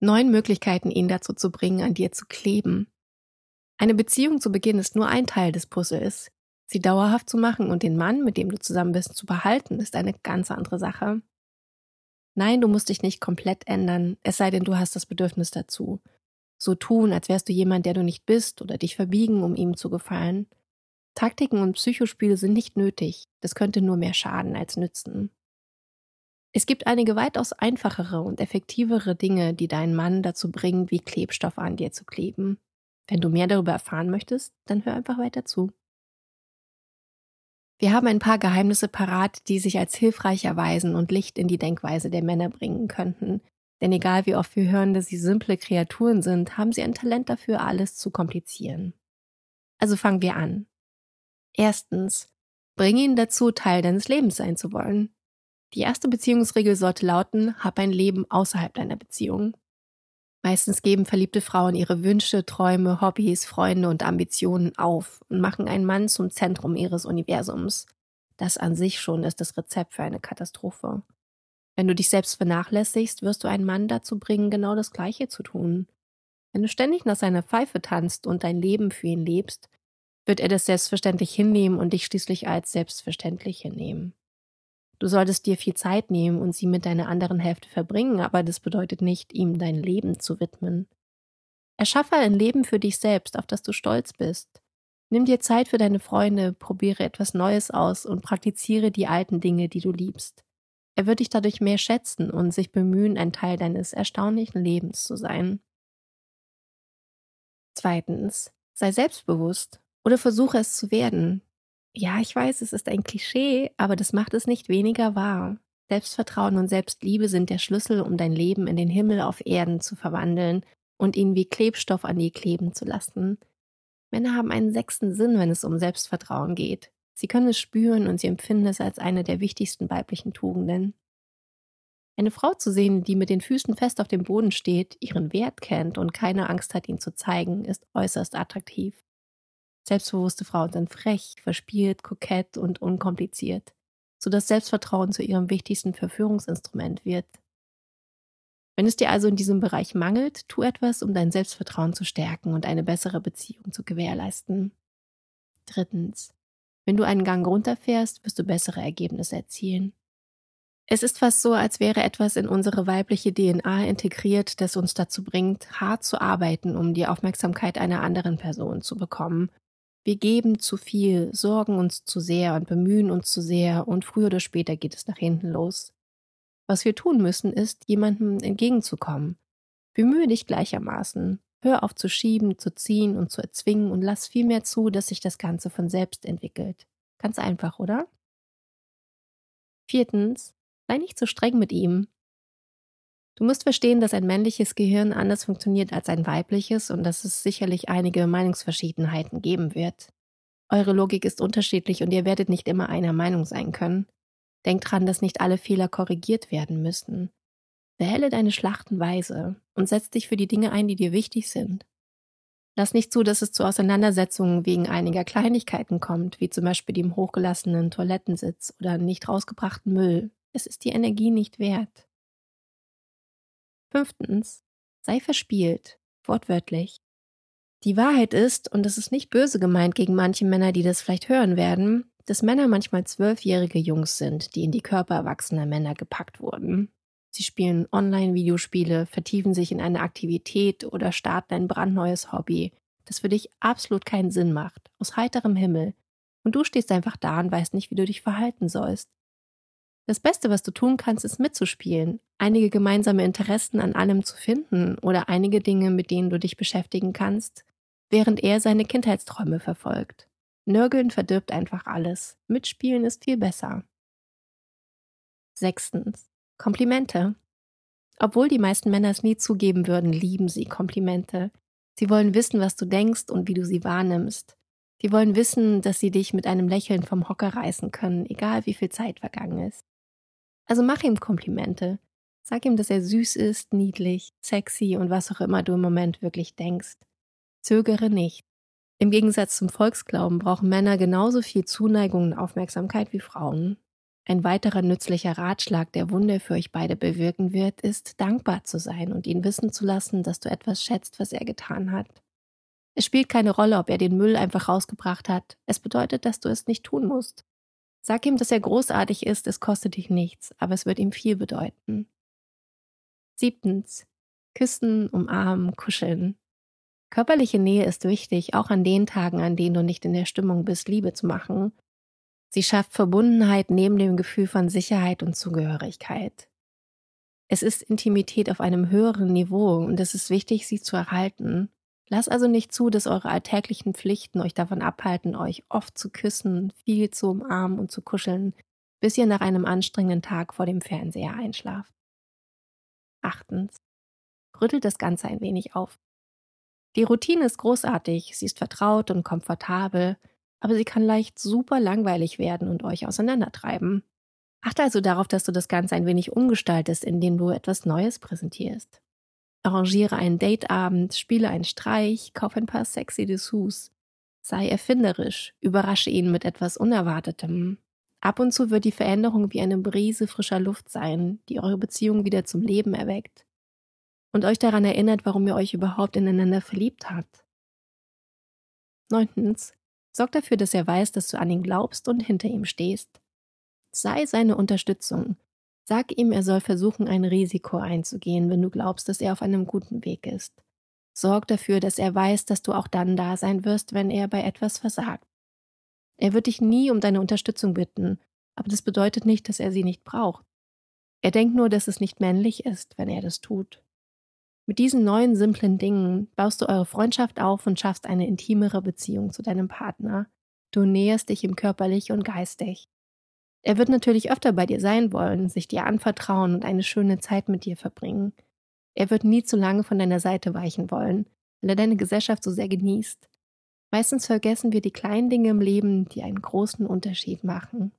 neun Möglichkeiten, ihn dazu zu bringen, an dir zu kleben. Eine Beziehung zu Beginn ist nur ein Teil des Puzzles. Sie dauerhaft zu machen und den Mann, mit dem du zusammen bist, zu behalten, ist eine ganz andere Sache. Nein, du musst dich nicht komplett ändern, es sei denn, du hast das Bedürfnis dazu. So tun, als wärst du jemand, der du nicht bist, oder dich verbiegen, um ihm zu gefallen. Taktiken und Psychospiele sind nicht nötig, das könnte nur mehr schaden als nützen. Es gibt einige weitaus einfachere und effektivere Dinge, die deinen Mann dazu bringen, wie Klebstoff an dir zu kleben. Wenn du mehr darüber erfahren möchtest, dann hör einfach weiter zu. Wir haben ein paar Geheimnisse parat, die sich als hilfreich erweisen und Licht in die Denkweise der Männer bringen könnten. Denn egal wie oft wir hören, dass sie simple Kreaturen sind, haben sie ein Talent dafür, alles zu komplizieren. Also fangen wir an. Erstens, bring ihn dazu, Teil deines Lebens sein zu wollen. Die erste Beziehungsregel sollte lauten, hab ein Leben außerhalb deiner Beziehung. Meistens geben verliebte Frauen ihre Wünsche, Träume, Hobbys, Freunde und Ambitionen auf und machen einen Mann zum Zentrum ihres Universums. Das an sich schon ist das Rezept für eine Katastrophe. Wenn du dich selbst vernachlässigst, wirst du einen Mann dazu bringen, genau das Gleiche zu tun. Wenn du ständig nach seiner Pfeife tanzt und dein Leben für ihn lebst, wird er das selbstverständlich hinnehmen und dich schließlich als selbstverständlich hinnehmen. Du solltest dir viel Zeit nehmen und sie mit deiner anderen Hälfte verbringen, aber das bedeutet nicht, ihm dein Leben zu widmen. Erschaffe ein Leben für dich selbst, auf das du stolz bist. Nimm dir Zeit für deine Freunde, probiere etwas Neues aus und praktiziere die alten Dinge, die du liebst. Er wird dich dadurch mehr schätzen und sich bemühen, ein Teil deines erstaunlichen Lebens zu sein. Zweitens, sei selbstbewusst oder versuche es zu werden. Ja, ich weiß, es ist ein Klischee, aber das macht es nicht weniger wahr. Selbstvertrauen und Selbstliebe sind der Schlüssel, um dein Leben in den Himmel auf Erden zu verwandeln und ihn wie Klebstoff an dir kleben zu lassen. Männer haben einen sechsten Sinn, wenn es um Selbstvertrauen geht. Sie können es spüren und sie empfinden es als eine der wichtigsten weiblichen Tugenden. Eine Frau zu sehen, die mit den Füßen fest auf dem Boden steht, ihren Wert kennt und keine Angst hat, ihn zu zeigen, ist äußerst attraktiv. Selbstbewusste Frauen sind frech, verspielt, kokett und unkompliziert, sodass Selbstvertrauen zu ihrem wichtigsten Verführungsinstrument wird. Wenn es dir also in diesem Bereich mangelt, tu etwas, um dein Selbstvertrauen zu stärken und eine bessere Beziehung zu gewährleisten. Drittens. Wenn du einen Gang runterfährst, wirst du bessere Ergebnisse erzielen. Es ist fast so, als wäre etwas in unsere weibliche DNA integriert, das uns dazu bringt, hart zu arbeiten, um die Aufmerksamkeit einer anderen Person zu bekommen wir geben zu viel, sorgen uns zu sehr und bemühen uns zu sehr und früher oder später geht es nach hinten los. Was wir tun müssen, ist, jemandem entgegenzukommen. Bemühe dich gleichermaßen. Hör auf zu schieben, zu ziehen und zu erzwingen und lass vielmehr zu, dass sich das Ganze von selbst entwickelt. Ganz einfach, oder? Viertens, sei nicht zu so streng mit ihm. Du musst verstehen, dass ein männliches Gehirn anders funktioniert als ein weibliches und dass es sicherlich einige Meinungsverschiedenheiten geben wird. Eure Logik ist unterschiedlich und ihr werdet nicht immer einer Meinung sein können. Denkt dran, dass nicht alle Fehler korrigiert werden müssen. Wähle deine Schlachten weise und setz dich für die Dinge ein, die dir wichtig sind. Lass nicht zu, dass es zu Auseinandersetzungen wegen einiger Kleinigkeiten kommt, wie zum Beispiel dem hochgelassenen Toilettensitz oder nicht rausgebrachten Müll. Es ist die Energie nicht wert. Fünftens, sei verspielt, wortwörtlich. Die Wahrheit ist, und es ist nicht böse gemeint gegen manche Männer, die das vielleicht hören werden, dass Männer manchmal zwölfjährige Jungs sind, die in die Körper erwachsener Männer gepackt wurden. Sie spielen Online-Videospiele, vertiefen sich in eine Aktivität oder starten ein brandneues Hobby, das für dich absolut keinen Sinn macht, aus heiterem Himmel. Und du stehst einfach da und weißt nicht, wie du dich verhalten sollst. Das Beste, was du tun kannst, ist mitzuspielen, einige gemeinsame Interessen an allem zu finden oder einige Dinge, mit denen du dich beschäftigen kannst, während er seine Kindheitsträume verfolgt. Nörgeln verdirbt einfach alles. Mitspielen ist viel besser. Sechstens. Komplimente. Obwohl die meisten Männer es nie zugeben würden, lieben sie Komplimente. Sie wollen wissen, was du denkst und wie du sie wahrnimmst. Sie wollen wissen, dass sie dich mit einem Lächeln vom Hocker reißen können, egal wie viel Zeit vergangen ist. Also mach ihm Komplimente. Sag ihm, dass er süß ist, niedlich, sexy und was auch immer du im Moment wirklich denkst. Zögere nicht. Im Gegensatz zum Volksglauben brauchen Männer genauso viel Zuneigung und Aufmerksamkeit wie Frauen. Ein weiterer nützlicher Ratschlag, der Wunder für euch beide bewirken wird, ist, dankbar zu sein und ihn wissen zu lassen, dass du etwas schätzt, was er getan hat. Es spielt keine Rolle, ob er den Müll einfach rausgebracht hat. Es bedeutet, dass du es nicht tun musst. Sag ihm, dass er großartig ist, es kostet dich nichts, aber es wird ihm viel bedeuten. Siebtens. Küssen, umarmen, kuscheln. Körperliche Nähe ist wichtig, auch an den Tagen, an denen du nicht in der Stimmung bist, Liebe zu machen. Sie schafft Verbundenheit neben dem Gefühl von Sicherheit und Zugehörigkeit. Es ist Intimität auf einem höheren Niveau und es ist wichtig, sie zu erhalten. Lass also nicht zu, dass eure alltäglichen Pflichten euch davon abhalten, euch oft zu küssen, viel zu umarmen und zu kuscheln, bis ihr nach einem anstrengenden Tag vor dem Fernseher einschlaft. Achtens. Rüttelt das Ganze ein wenig auf. Die Routine ist großartig, sie ist vertraut und komfortabel, aber sie kann leicht super langweilig werden und euch auseinandertreiben. Achte also darauf, dass du das Ganze ein wenig umgestaltest, indem du etwas Neues präsentierst. Arrangiere einen Dateabend, spiele einen Streich, kauf ein paar sexy Dessous. Sei erfinderisch, überrasche ihn mit etwas Unerwartetem. Ab und zu wird die Veränderung wie eine Brise frischer Luft sein, die eure Beziehung wieder zum Leben erweckt und euch daran erinnert, warum ihr euch überhaupt ineinander verliebt habt. Neuntens, sorg dafür, dass er weiß, dass du an ihn glaubst und hinter ihm stehst. Sei seine Unterstützung, Sag ihm, er soll versuchen, ein Risiko einzugehen, wenn du glaubst, dass er auf einem guten Weg ist. Sorg dafür, dass er weiß, dass du auch dann da sein wirst, wenn er bei etwas versagt. Er wird dich nie um deine Unterstützung bitten, aber das bedeutet nicht, dass er sie nicht braucht. Er denkt nur, dass es nicht männlich ist, wenn er das tut. Mit diesen neuen simplen Dingen baust du eure Freundschaft auf und schaffst eine intimere Beziehung zu deinem Partner. Du näherst dich ihm körperlich und geistig. Er wird natürlich öfter bei dir sein wollen, sich dir anvertrauen und eine schöne Zeit mit dir verbringen. Er wird nie zu lange von deiner Seite weichen wollen, weil er deine Gesellschaft so sehr genießt. Meistens vergessen wir die kleinen Dinge im Leben, die einen großen Unterschied machen.